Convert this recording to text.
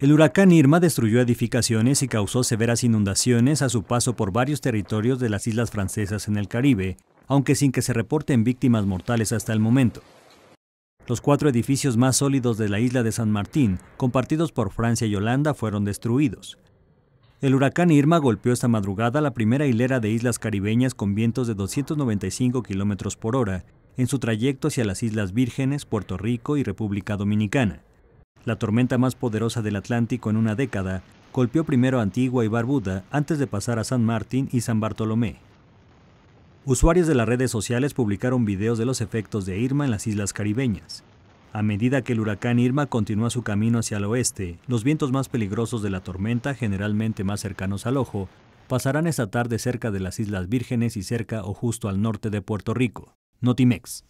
El huracán Irma destruyó edificaciones y causó severas inundaciones a su paso por varios territorios de las islas francesas en el Caribe, aunque sin que se reporten víctimas mortales hasta el momento. Los cuatro edificios más sólidos de la isla de San Martín, compartidos por Francia y Holanda, fueron destruidos. El huracán Irma golpeó esta madrugada la primera hilera de islas caribeñas con vientos de 295 kilómetros por hora en su trayecto hacia las Islas Vírgenes, Puerto Rico y República Dominicana. La tormenta más poderosa del Atlántico en una década golpeó primero Antigua y Barbuda antes de pasar a San Martín y San Bartolomé. Usuarios de las redes sociales publicaron videos de los efectos de Irma en las islas caribeñas. A medida que el huracán Irma continúa su camino hacia el oeste, los vientos más peligrosos de la tormenta, generalmente más cercanos al ojo, pasarán esta tarde cerca de las Islas Vírgenes y cerca o justo al norte de Puerto Rico. Notimex.